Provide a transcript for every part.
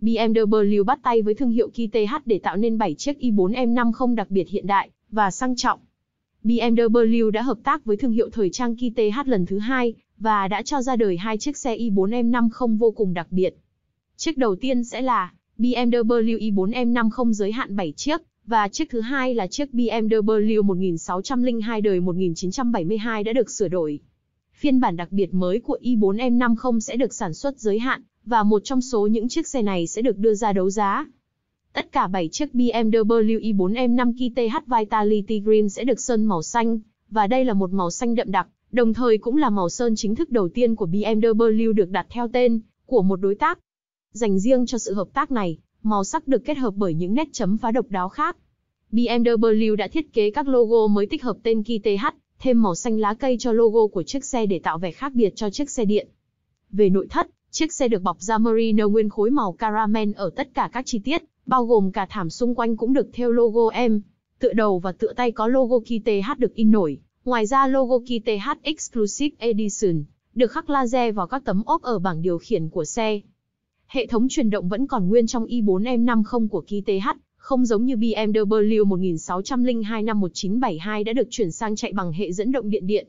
BMW bắt tay với thương hiệu KTH để tạo nên 7 chiếc i4 M50 đặc biệt hiện đại và sang trọng. BMW đã hợp tác với thương hiệu thời trang KTH lần thứ hai và đã cho ra đời hai chiếc xe i4 M50 vô cùng đặc biệt. Chiếc đầu tiên sẽ là BMW i4 M50 giới hạn 7 chiếc và chiếc thứ hai là chiếc BMW 1602 đời 1972 đã được sửa đổi. Phiên bản đặc biệt mới của i4 M50 sẽ được sản xuất giới hạn và một trong số những chiếc xe này sẽ được đưa ra đấu giá. Tất cả 7 chiếc BMW i4 M5 KTH Vitality Green sẽ được sơn màu xanh, và đây là một màu xanh đậm đặc, đồng thời cũng là màu sơn chính thức đầu tiên của BMW được đặt theo tên của một đối tác. Dành riêng cho sự hợp tác này, màu sắc được kết hợp bởi những nét chấm phá độc đáo khác. BMW đã thiết kế các logo mới tích hợp tên KTH, thêm màu xanh lá cây cho logo của chiếc xe để tạo vẻ khác biệt cho chiếc xe điện. Về nội thất, Chiếc xe được bọc da merino nguyên khối màu caramel ở tất cả các chi tiết, bao gồm cả thảm xung quanh cũng được theo logo M. Tựa đầu và tựa tay có logo KTH được in nổi. Ngoài ra logo KTH Exclusive Edition được khắc laser vào các tấm ốp ở bảng điều khiển của xe. Hệ thống truyền động vẫn còn nguyên trong i4M50 của KTH, không giống như BMW 1602 năm 1972 đã được chuyển sang chạy bằng hệ dẫn động điện điện.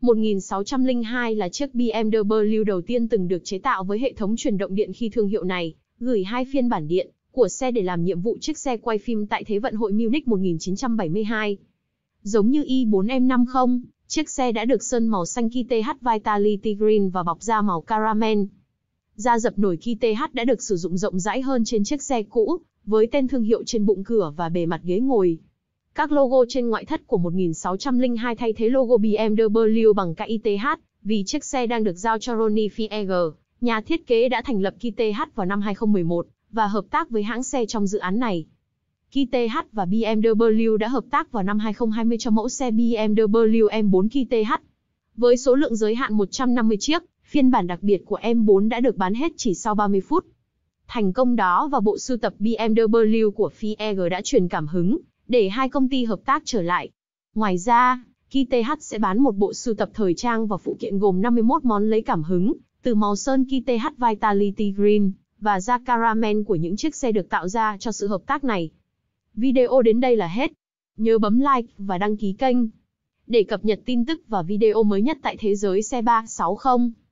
1602 là chiếc BMW đầu tiên từng được chế tạo với hệ thống truyền động điện khi thương hiệu này gửi hai phiên bản điện của xe để làm nhiệm vụ chiếc xe quay phim tại Thế vận hội Munich 1972. Giống như i4M50, e chiếc xe đã được sơn màu xanh KTH Vitality Green và bọc da màu caramel. Da dập nổi KTH đã được sử dụng rộng rãi hơn trên chiếc xe cũ, với tên thương hiệu trên bụng cửa và bề mặt ghế ngồi, các logo trên ngoại thất của 1602 thay thế logo BMW bằng KITH vì chiếc xe đang được giao cho Ronny Fieger, nhà thiết kế đã thành lập KITH vào năm 2011 và hợp tác với hãng xe trong dự án này. KITH và BMW đã hợp tác vào năm 2020 cho mẫu xe BMW M4 KITH Với số lượng giới hạn 150 chiếc, phiên bản đặc biệt của M4 đã được bán hết chỉ sau 30 phút. Thành công đó và bộ sưu tập BMW của Fieger đã truyền cảm hứng để hai công ty hợp tác trở lại. Ngoài ra, KTH sẽ bán một bộ sưu tập thời trang và phụ kiện gồm 51 món lấy cảm hứng, từ màu sơn KTH Vitality Green và da caramel của những chiếc xe được tạo ra cho sự hợp tác này. Video đến đây là hết. Nhớ bấm like và đăng ký kênh để cập nhật tin tức và video mới nhất tại thế giới xe 360.